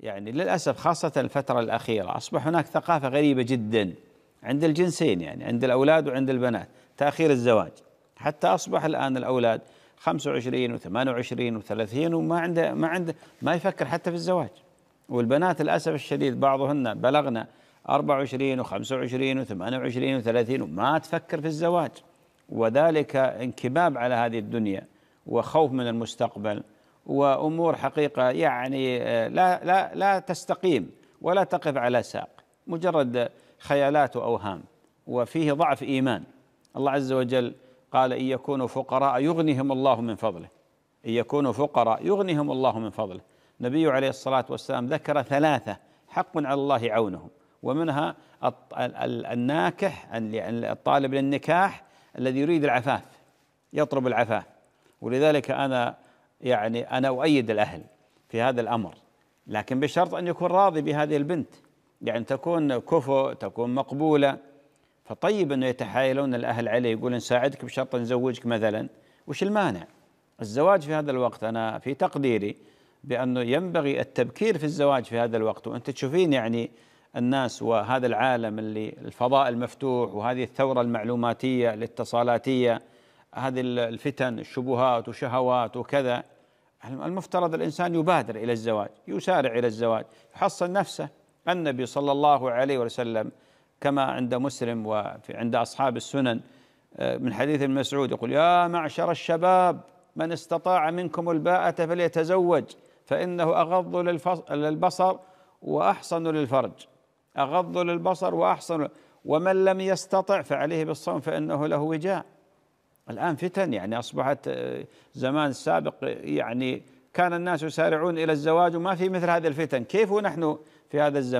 يعني للأسف خاصة الفترة الأخيرة أصبح هناك ثقافة غريبة جدا عند الجنسين يعني عند الأولاد وعند البنات تأخير الزواج حتى أصبح الآن الأولاد 25 و28 و30 وما عنده ما عنده ما يفكر حتى في الزواج والبنات للأسف الشديد بعضهن بلغنا 24 و25 و28 و30 وما تفكر في الزواج وذلك انكباب على هذه الدنيا وخوف من المستقبل وامور حقيقه يعني آه، لا لا لا تستقيم ولا تقف على ساق مجرد خيالات واوهام وفيه ضعف ايمان الله عز وجل قال ان يكونوا فقراء يغنيهم الله من فضله ان يكونوا فقراء يغنيهم الله من فضله النبي عليه الصلاه والسلام ذكر ثلاثه حق على الله عونهم ومنها الناكح الطالب للنكاح الذي يريد العفاف يطلب العفاف ولذلك انا يعني أنا أؤيد الأهل في هذا الأمر لكن بشرط أن يكون راضي بهذه البنت يعني تكون كفو تكون مقبولة فطيب أنه يتحايلون الأهل عليه يقول نساعدك بشرط نزوجك مثلا وش المانع الزواج في هذا الوقت أنا في تقديري بأنه ينبغي التبكير في الزواج في هذا الوقت وأنت تشوفين يعني الناس وهذا العالم اللي الفضاء المفتوح وهذه الثورة المعلوماتية الاتصالاتية هذه الفتن الشبهات وشهوات وكذا المفترض الإنسان يبادر إلى الزواج يسارع إلى الزواج يحصن نفسه النبي صلى الله عليه وسلم كما عند مسلم وعند أصحاب السنن آه، من حديث ابن مسعود يقول يا معشر الشباب من استطاع منكم الباءة فليتزوج فإنه أغض للبصر وأحصن للفرج أغض للبصر وأحصن ومن لم يستطع فعليه بالصوم فإنه له وجاء الآن فتن يعني أصبحت آه، زمان السابق يعني كان الناس يسارعون إلى الزواج وما في مثل هذه الفتن كيف نحن في هذا الزمان